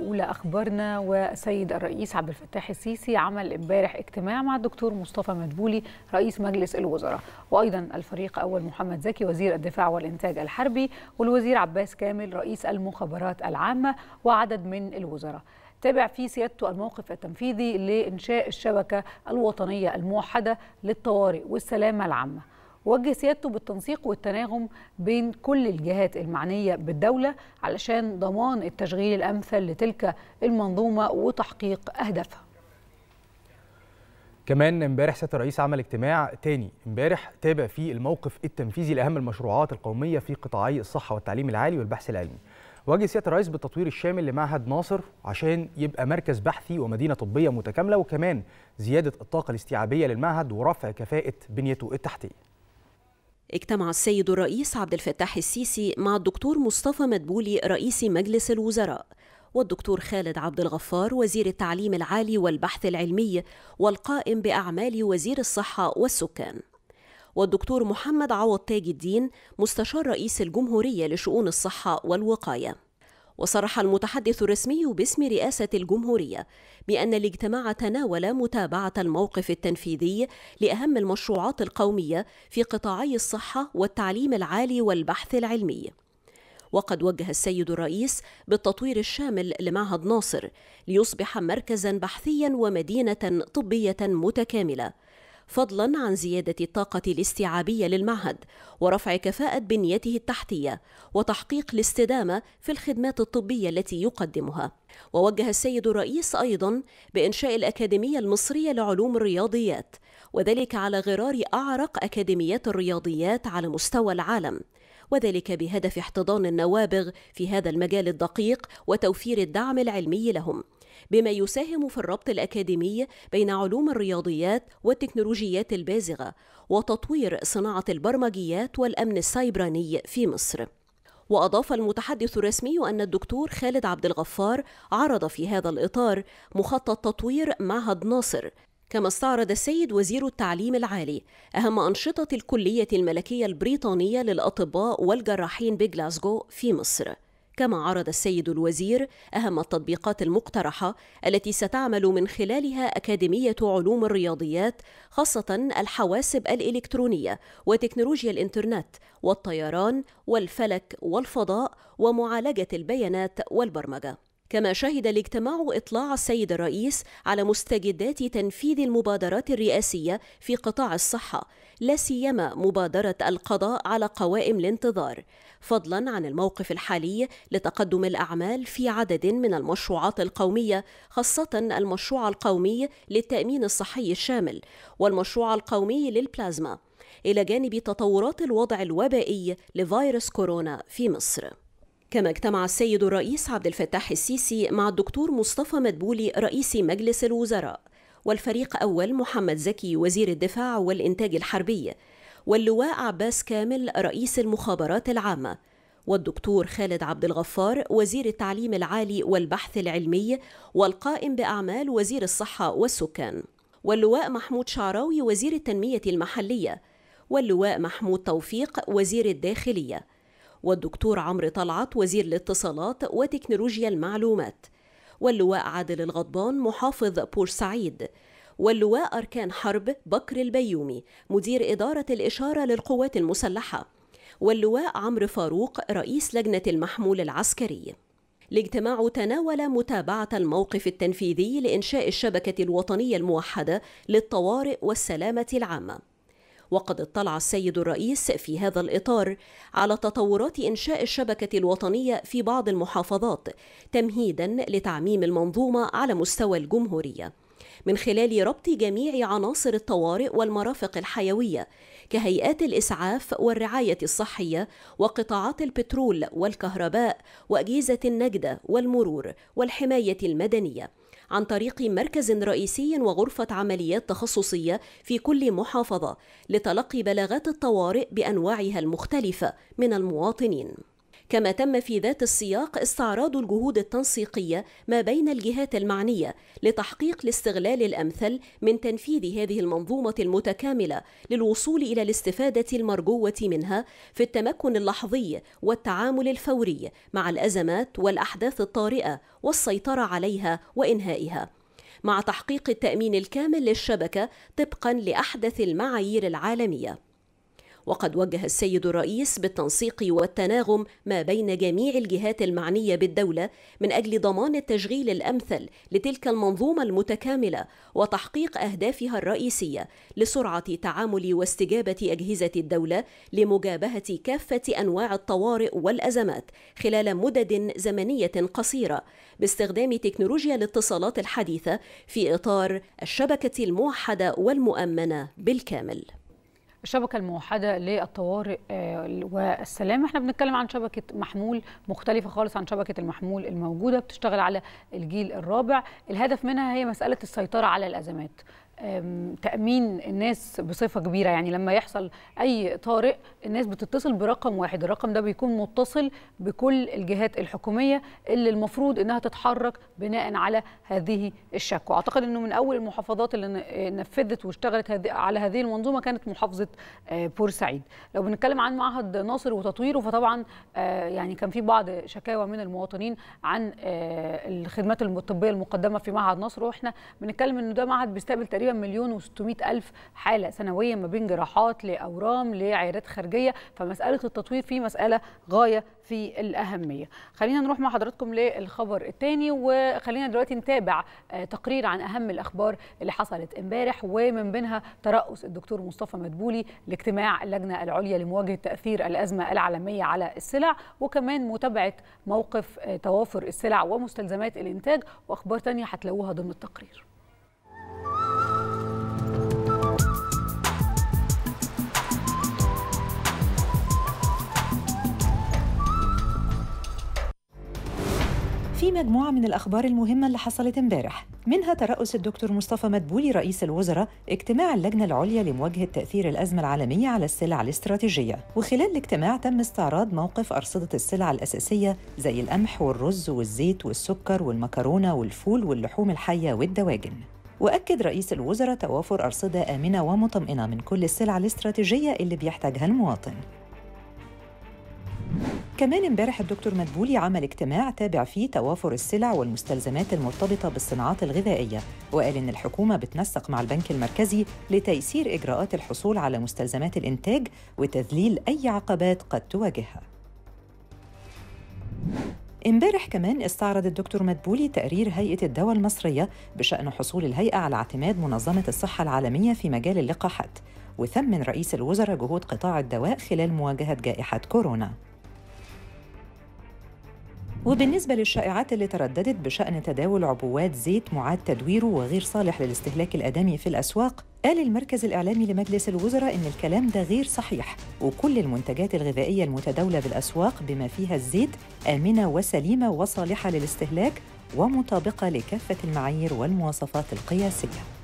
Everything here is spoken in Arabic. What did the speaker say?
أولى أخبارنا والسيد الرئيس عبد الفتاح السيسي عمل امبارح اجتماع مع الدكتور مصطفى مدبولي رئيس مجلس الوزراء وأيضا الفريق أول محمد زكي وزير الدفاع والإنتاج الحربي والوزير عباس كامل رئيس المخابرات العامة وعدد من الوزراء تابع في سيادته الموقف التنفيذي لإنشاء الشبكة الوطنية الموحدة للطوارئ والسلامة العامة وجه سيادته بالتنسيق والتناغم بين كل الجهات المعنية بالدولة علشان ضمان التشغيل الأمثل لتلك المنظومة وتحقيق أهدافها كمان امبارح سياده الرئيس عمل اجتماع تاني امبارح تابع فيه الموقف التنفيذي لاهم المشروعات القوميه في قطاعي الصحه والتعليم العالي والبحث العلمي. واجه سياده الرئيس بالتطوير الشامل لمعهد ناصر عشان يبقى مركز بحثي ومدينه طبيه متكامله وكمان زياده الطاقه الاستيعابيه للمعهد ورفع كفاءه بنيته التحتيه. اجتمع السيد الرئيس عبد الفتاح السيسي مع الدكتور مصطفى مدبولي رئيس مجلس الوزراء والدكتور خالد عبد الغفار وزير التعليم العالي والبحث العلمي والقائم باعمال وزير الصحه والسكان والدكتور محمد عوض تاج الدين مستشار رئيس الجمهوريه لشؤون الصحه والوقايه وصرح المتحدث الرسمي باسم رئاسة الجمهورية بأن الاجتماع تناول متابعة الموقف التنفيذي لأهم المشروعات القومية في قطاعي الصحة والتعليم العالي والبحث العلمي. وقد وجه السيد الرئيس بالتطوير الشامل لمعهد ناصر ليصبح مركزا بحثيا ومدينة طبية متكاملة فضلا عن زيادة الطاقة الاستيعابية للمعهد ورفع كفاءة بنيته التحتية وتحقيق الاستدامة في الخدمات الطبية التي يقدمها ووجه السيد الرئيس أيضا بإنشاء الأكاديمية المصرية لعلوم الرياضيات وذلك على غرار أعرق أكاديميات الرياضيات على مستوى العالم وذلك بهدف احتضان النوابغ في هذا المجال الدقيق وتوفير الدعم العلمي لهم بما يساهم في الربط الأكاديمي بين علوم الرياضيات والتكنولوجيات البازغة وتطوير صناعة البرمجيات والأمن السيبراني في مصر. وأضاف المتحدث الرسمي أن الدكتور خالد عبد الغفار عرض في هذا الإطار مخطط تطوير معهد ناصر كما استعرض السيد وزير التعليم العالي أهم أنشطة الكلية الملكية البريطانية للأطباء والجراحين بجلاسجو في مصر كما عرض السيد الوزير أهم التطبيقات المقترحة التي ستعمل من خلالها أكاديمية علوم الرياضيات خاصة الحواسب الإلكترونية وتكنولوجيا الإنترنت والطيران والفلك والفضاء ومعالجة البيانات والبرمجة. كما شهد الاجتماع اطلاع السيد الرئيس على مستجدات تنفيذ المبادرات الرئاسيه في قطاع الصحه لا سيما مبادرة القضاء على قوائم الانتظار فضلا عن الموقف الحالي لتقدم الأعمال في عدد من المشروعات القومية خاصة المشروع القومي للتأمين الصحي الشامل والمشروع القومي للبلازما إلى جانب تطورات الوضع الوبائي لفيروس كورونا في مصر كما اجتمع السيد الرئيس عبد الفتاح السيسي مع الدكتور مصطفى مدبولي رئيس مجلس الوزراء والفريق أول محمد زكي وزير الدفاع والإنتاج الحربي واللواء عباس كامل رئيس المخابرات العامة والدكتور خالد عبد الغفار وزير التعليم العالي والبحث العلمي والقائم بأعمال وزير الصحة والسكان واللواء محمود شعراوي وزير التنمية المحلية واللواء محمود توفيق وزير الداخلية والدكتور عمرو طلعت وزير الاتصالات وتكنولوجيا المعلومات واللواء عادل الغضبان محافظ بورسعيد واللواء أركان حرب بكر البيومي مدير إدارة الإشارة للقوات المسلحة واللواء عمرو فاروق رئيس لجنة المحمول العسكري الاجتماع تناول متابعة الموقف التنفيذي لإنشاء الشبكة الوطنية الموحدة للطوارئ والسلامة العامة وقد اطلع السيد الرئيس في هذا الإطار على تطورات إنشاء الشبكة الوطنية في بعض المحافظات تمهيدا لتعميم المنظومة على مستوى الجمهورية من خلال ربط جميع عناصر الطوارئ والمرافق الحيوية كهيئات الإسعاف والرعاية الصحية وقطاعات البترول والكهرباء وأجهزة النجدة والمرور والحماية المدنية عن طريق مركز رئيسي وغرفة عمليات تخصصية في كل محافظة لتلقي بلاغات الطوارئ بأنواعها المختلفة من المواطنين كما تم في ذات السياق استعراض الجهود التنسيقية ما بين الجهات المعنية لتحقيق الاستغلال الأمثل من تنفيذ هذه المنظومة المتكاملة للوصول إلى الاستفادة المرجوة منها في التمكن اللحظي والتعامل الفوري مع الأزمات والأحداث الطارئة والسيطرة عليها وإنهائها. مع تحقيق التأمين الكامل للشبكة طبقا لأحدث المعايير العالمية وقد وجه السيد الرئيس بالتنسيق والتناغم ما بين جميع الجهات المعنية بالدولة من أجل ضمان التشغيل الأمثل لتلك المنظومة المتكاملة وتحقيق أهدافها الرئيسية لسرعة تعامل واستجابة أجهزة الدولة لمجابهة كافة أنواع الطوارئ والأزمات خلال مدد زمنية قصيرة باستخدام تكنولوجيا الاتصالات الحديثة في إطار الشبكة الموحدة والمؤمنة بالكامل الشبكه الموحده للطوارئ آه، والسلام احنا بنتكلم عن شبكه محمول مختلفه خالص عن شبكه المحمول الموجوده بتشتغل على الجيل الرابع الهدف منها هي مساله السيطره على الازمات تامين الناس بصفه كبيره يعني لما يحصل اي طارئ الناس بتتصل برقم واحد الرقم ده بيكون متصل بكل الجهات الحكوميه اللي المفروض انها تتحرك بناء على هذه الشكوى اعتقد انه من اول المحافظات اللي نفذت واشتغلت على هذه المنظومه كانت محافظه آه، بورسعيد لو بنتكلم عن معهد ناصر وتطويره فطبعا آه، يعني كان في بعض شكاوى من المواطنين عن آه، الخدمات الطبيه المقدمه في معهد ناصر واحنا بنتكلم انه ده معهد بيستقبل تقريبا تقريبا مليون و600 الف حاله سنويه ما بين جراحات لاورام لعيادات خارجيه فمساله التطوير فيه مساله غايه في الاهميه خلينا نروح مع حضراتكم للخبر الثاني وخلينا دلوقتي نتابع آه، تقرير عن اهم الاخبار اللي حصلت امبارح ومن بينها ترأس الدكتور مصطفى مدبولي لاجتماع اللجنه العليا لمواجهه تاثير الازمه العالميه على السلع وكمان متابعه موقف آه، توافر السلع ومستلزمات الانتاج واخبار تانية هتلاقوها ضمن التقرير مجموعة من الأخبار المهمة اللي حصلت امبارح منها ترأس الدكتور مصطفى مدبولي رئيس الوزراء اجتماع اللجنة العليا لمواجهة تأثير الأزمة العالمية على السلع الاستراتيجية وخلال الاجتماع تم استعراض موقف أرصدة السلع الأساسية زي القمح والرز والزيت والسكر والمكرونة والفول واللحوم الحية والدواجن وأكد رئيس الوزراء توافر أرصدة آمنة ومطمئنة من كل السلع الاستراتيجية اللي بيحتاجها المواطن كمان امبارح الدكتور مدبولي عمل اجتماع تابع فيه توافر السلع والمستلزمات المرتبطة بالصناعات الغذائية وقال إن الحكومة بتنسق مع البنك المركزي لتيسير إجراءات الحصول على مستلزمات الإنتاج وتذليل أي عقبات قد تواجهها امبارح كمان استعرض الدكتور مدبولي تقرير هيئة الدواء المصرية بشأن حصول الهيئة على اعتماد منظمة الصحة العالمية في مجال اللقاحات وثمن رئيس الوزراء جهود قطاع الدواء خلال مواجهة جائحة كورونا وبالنسبة للشائعات اللي ترددت بشأن تداول عبوات زيت معاد تدويره وغير صالح للاستهلاك الآدمي في الأسواق قال المركز الإعلامي لمجلس الوزراء إن الكلام ده غير صحيح وكل المنتجات الغذائية المتداولة بالأسواق بما فيها الزيت آمنة وسليمة وصالحة للاستهلاك ومطابقة لكافة المعايير والمواصفات القياسية